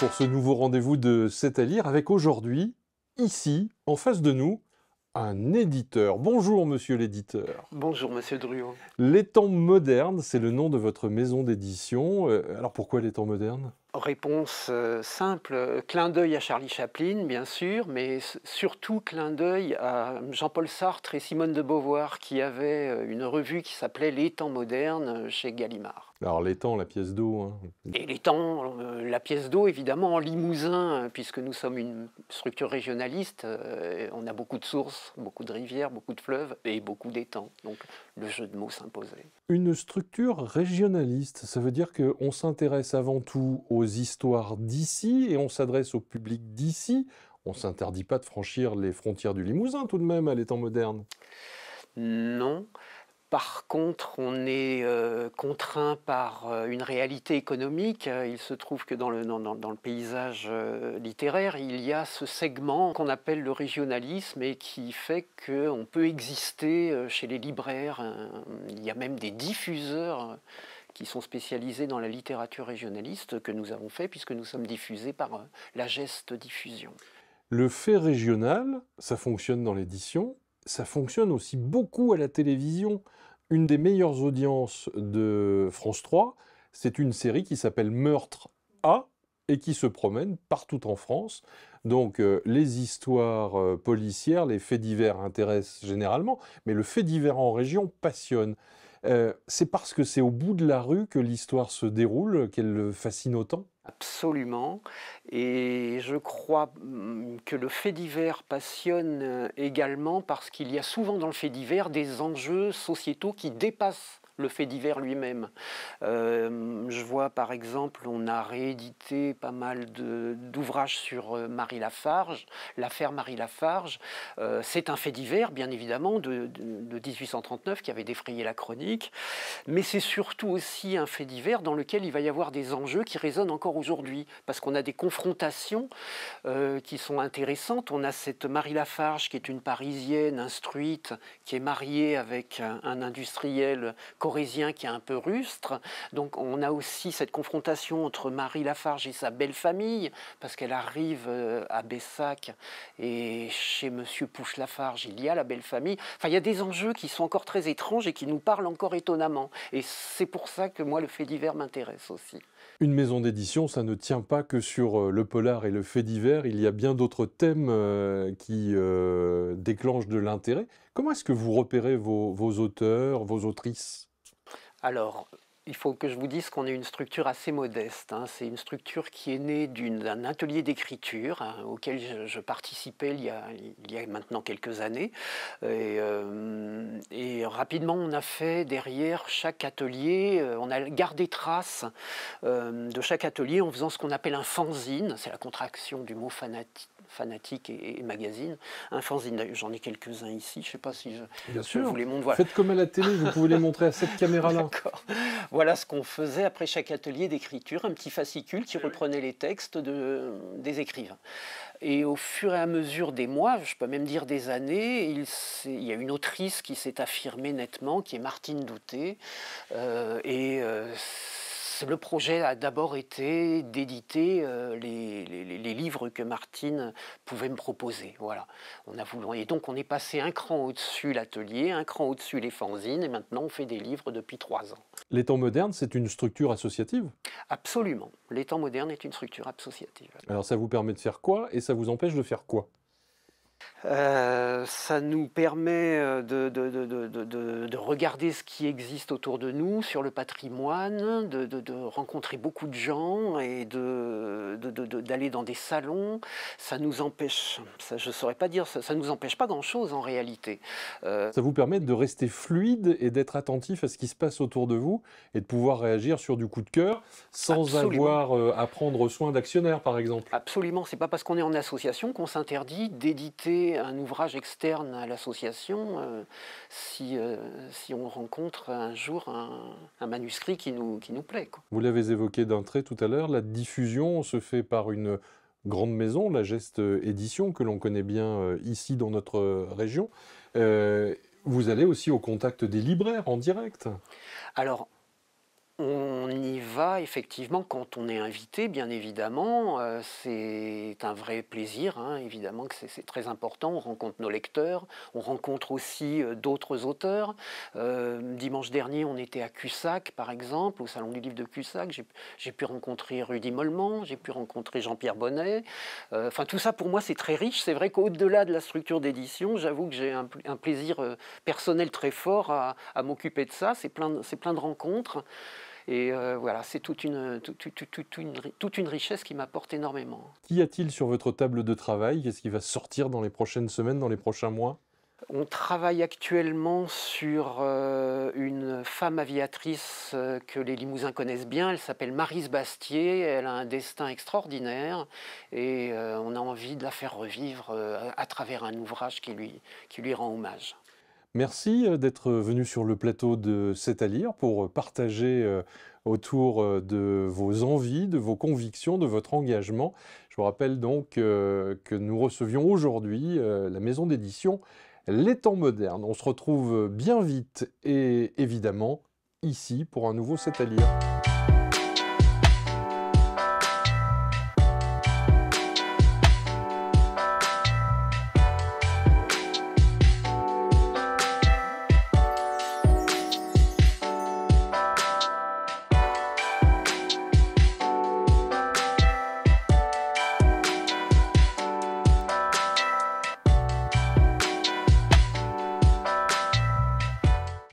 pour ce nouveau rendez-vous de C'est à lire avec aujourd'hui, ici, en face de nous, un éditeur. Bonjour monsieur l'éditeur. Bonjour monsieur Druon. Les moderne, c'est le nom de votre maison d'édition. Euh, alors pourquoi les temps modernes Réponse euh, simple, clin d'œil à Charlie Chaplin, bien sûr, mais surtout clin d'œil à Jean-Paul Sartre et Simone de Beauvoir, qui avaient euh, une revue qui s'appelait Les temps modernes euh, chez Gallimard. Alors les temps, la pièce d'eau. Hein. Et les temps, la pièce d'eau, évidemment, en Limousin, puisque nous sommes une structure régionaliste, on a beaucoup de sources, beaucoup de rivières, beaucoup de fleuves et beaucoup d'étangs. Donc le jeu de mots s'imposait. Une structure régionaliste, ça veut dire qu'on s'intéresse avant tout aux histoires d'ici et on s'adresse au public d'ici. On s'interdit pas de franchir les frontières du Limousin tout de même à l'état moderne. Non. Par contre, on est euh, contraint par euh, une réalité économique. Euh, il se trouve que dans le, dans, le paysage littéraire, il y a ce segment qu'on appelle le régionalisme et qui fait qu'on peut exister chez les libraires. Il y a même des diffuseurs qui sont spécialisés dans la littérature régionaliste que nous avons fait puisque nous sommes diffusés par euh, la geste diffusion. Le fait régional, ça fonctionne dans l'édition, ça fonctionne aussi beaucoup à la télévision. Une des meilleures audiences de France 3, c'est une série qui s'appelle Meurtre A et qui se promène partout en France. Donc euh, les histoires euh, policières, les faits divers intéressent généralement, mais le fait divers en région passionne. Euh, c'est parce que c'est au bout de la rue que l'histoire se déroule, qu'elle fascine autant Absolument. Et je crois hum, que le fait divers passionne euh, également parce qu'il y a souvent dans le fait divers des enjeux sociétaux qui dépassent le fait divers lui-même. Euh, je vois par exemple, on a réédité pas mal d'ouvrages sur euh, Marie Lafarge, l'affaire Marie Lafarge. Euh, c'est un fait divers, bien évidemment, de, 1839 qui avait défrayé la chronique, mais c'est surtout aussi un fait divers dans lequel il va y avoir des enjeux qui résonnent encore aujourd'hui, parce qu'on a des confrontations qui sont intéressantes. On a cette Marie Lafarge qui est une Parisienne instruite, qui est mariée avec un, industriel corésien qui est un peu rustre. Donc on a aussi cette confrontation entre Marie Lafarge et sa belle famille, parce qu'elle arrive euh, à Bessac et chez Monsieur Pouche Lafarge, il y a la belle famille. Enfin, il y a des enjeux qui sont encore très étranges et qui nous parlent encore étonnamment. Et c'est pour ça que moi, le fait divers m'intéresse aussi. Une maison d'édition, ça ne tient pas que sur euh, le polar et le fait divers. Il y a bien d'autres thèmes euh, qui déclenchent de l'intérêt. Comment est-ce que vous repérez vos auteurs, vos autrices alors, il faut que je vous dise qu'on est une structure assez modeste. Hein. C'est une structure qui est née d'un atelier d'écriture hein, auquel je, participais il y, a, maintenant quelques années. Euh, et, rapidement, on a fait derrière chaque atelier, euh, on a gardé trace euh, de chaque atelier en faisant ce qu'on appelle un fanzine. C'est la contraction du mot fanatique fanatiques et, magazines. Magazine. Un fanzine, j'en ai quelques-uns ici, je ne sais pas si je, Bien vous les montre. Faites comme à la télé, vous pouvez les montrer à cette caméra-là. Voilà ce qu'on faisait après chaque atelier d'écriture, un petit fascicule qui reprenait les textes de, des écrivains. Et au fur et à mesure des mois, je peux même dire des années, il, il y a une autrice qui s'est affirmée nettement, qui est Martine Douté. Euh, et euh, le projet a d'abord été d'éditer euh, les, livres que Martine pouvait me proposer. Voilà. On a voulu, et donc on est passé un cran au-dessus l'atelier, un cran au-dessus les fanzines, et maintenant on fait des livres depuis trois ans. Les temps modernes, c'est une structure associative Absolument. Les temps modernes est une structure associative. Alors ça vous permet de faire quoi et ça vous empêche de faire quoi euh, ça nous permet euh, de, regarder ce qui existe autour de nous sur le patrimoine, de, rencontrer beaucoup de gens et de d'aller dans des salons, ça nous empêche, ça, je ne saurais pas dire, ça, ne nous empêche pas grand-chose en réalité. Euh, ça vous permet de rester fluide et d'être attentif à ce qui se passe autour de vous et de pouvoir réagir sur du coup de cœur sans avoir euh, à prendre soin d'actionnaires par exemple. Absolument, c'est pas parce qu'on est en association qu'on s'interdit d'éditer un ouvrage externe à l'association euh, si, si on rencontre un jour un, manuscrit qui nous, qui nous plaît. Vous l'avez évoqué d'un trait tout à l'heure, la diffusion se fait par une grande maison, la Geste Édition, que l'on connaît bien euh, ici dans notre euh, région. Euh, vous allez aussi au contact des libraires en direct. Alors, on y va effectivement quand on est invité, bien évidemment. Euh, c'est un vrai plaisir, hein, évidemment que c'est très important. On rencontre nos lecteurs, on rencontre aussi euh, d'autres auteurs. Euh, dimanche dernier, on était à Cussac, par exemple, au Salon du Livre de Cussac. J'ai pu rencontrer Rudy Mollement, j'ai pu rencontrer Jean-Pierre Bonnet. Enfin, tout ça, pour moi, c'est très riche. C'est vrai qu'au-delà de la structure d'édition, j'avoue que j'ai un, plaisir personnel très fort à, m'occuper de ça. C'est plein de rencontres. Et euh, voilà, c'est toute une, toute, une, toute une, richesse qui m'apporte énormément. Qu'y a-t-il sur votre table de travail Qu'est-ce qui va sortir dans les prochaines semaines, dans les prochains mois on travaille actuellement sur euh, une femme aviatrice euh, que les Limousins connaissent bien. Elle s'appelle Marise Bastier. Elle a un destin extraordinaire et on a envie de la faire revivre à travers un ouvrage qui lui, qui lui rend hommage. Merci euh, d'être venu sur le plateau de C'est à lire pour euh, partager euh, autour de vos envies, de vos convictions, de votre engagement. Je vous rappelle donc que nous recevions aujourd'hui la maison d'édition Les Temps Modernes. On se retrouve bien vite et évidemment ici pour un nouveau C'est à lire.